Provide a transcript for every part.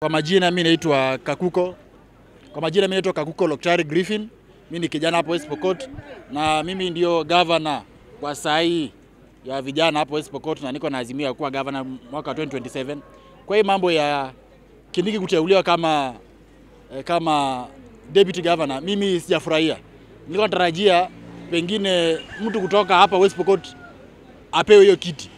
Kwa majina mimi naitwa Kakuko. Kwa majina mimi naitwa Kakuko Lokchari Griffin. Mimi ni kijana hapo West Pokot na mimi ndio governor kwa saa hii ya vijana hapo West Pokot na niko na azimio ya kuwa governor mwaka 2027. Kwa hiyo mambo ya Kindiki kuteuliwa kama eh, kama deputy governor mimi sijafurahia. Nilikuwa natarajia pengine mtu kutoka hapa West Pokot apewe hiyo kiti.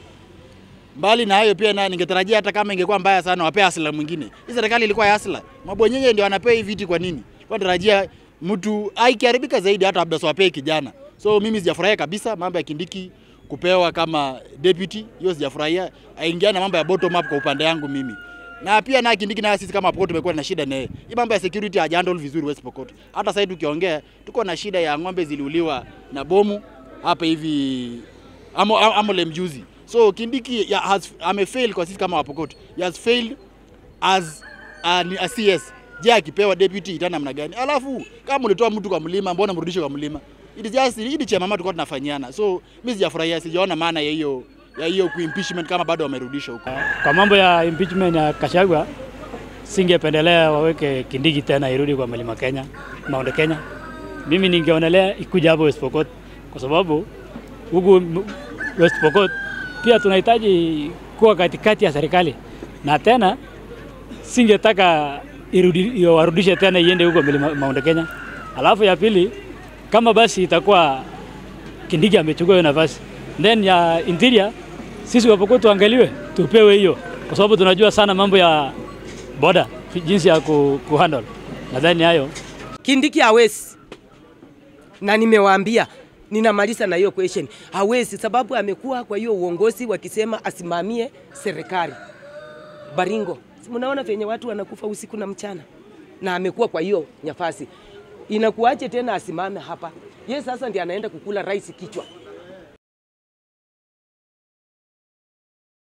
Mbali na hayo pia na ningetarajia hata kama ingekuwa mbaya sana wapea asila mwingine. Hii serikali ilikuwa ya asila. Mabonyenye ndio wanapewa hivi viti kwa nini? Kwa tarajia mtu aikiharibika zaidi hata labda siwapee kijana. So mimi sijafurahia kabisa mambo ya Kindiki kupewa kama deputy, hiyo sijafurahia. Aingia na mambo ya bottom up kwa upande yangu mimi. Na pia na Kindiki na sisi kama Pokot tumekuwa na shida naye. Hii mambo ya security hajahandle vizuri West Pokot. Hata sasa tukiongea tuko na shida ya ng'ombe ziliuliwa na bomu hapa hivi amo, amo, amo mjuzi So Kindiki ya, has, fail kwa sisi kama Wapokot. He has failed as a, a CS. Je, akipewa deputy ita namna gani? Alafu kama ulitoa mtu kwa mlima, mbona mrudishe kwa mlima? It is just hili cha mama tulikuwa tunafanyiana. So mimi sijafurahia, sijaona maana ya hiyo ya hiyo impeachment kama bado wamerudisha huko. Kwa mambo ya impeachment ya Kashagwa singependelea waweke Kindiki tena irudi kwa mlima Kenya, Mount Kenya. Mimi ningeonelea ikuja hapo West Pokot kwa sababu huku West Pokot pia tunahitaji kuwa katikati ya serikali, na tena singetaka warudishe tena iende huko Mount Kenya. Alafu ya pili, kama basi itakuwa Kindiki amechukua hiyo nafasi, then ya interior sisi wapokuwa tuangaliwe, tupewe hiyo, kwa sababu tunajua sana mambo ya boda jinsi ya ku handle. Nadhani hayo Kindiki awesi, na nimewaambia ninamaliza na hiyo question. Hawezi sababu amekuwa kwa hiyo uongozi wakisema asimamie serikali Baringo. Mnaona venye watu wanakufa usiku na mchana, na amekuwa kwa hiyo nyafasi, inakuwaje tena asimame hapa? Ye sasa ndiye anaenda kukula rais kichwa.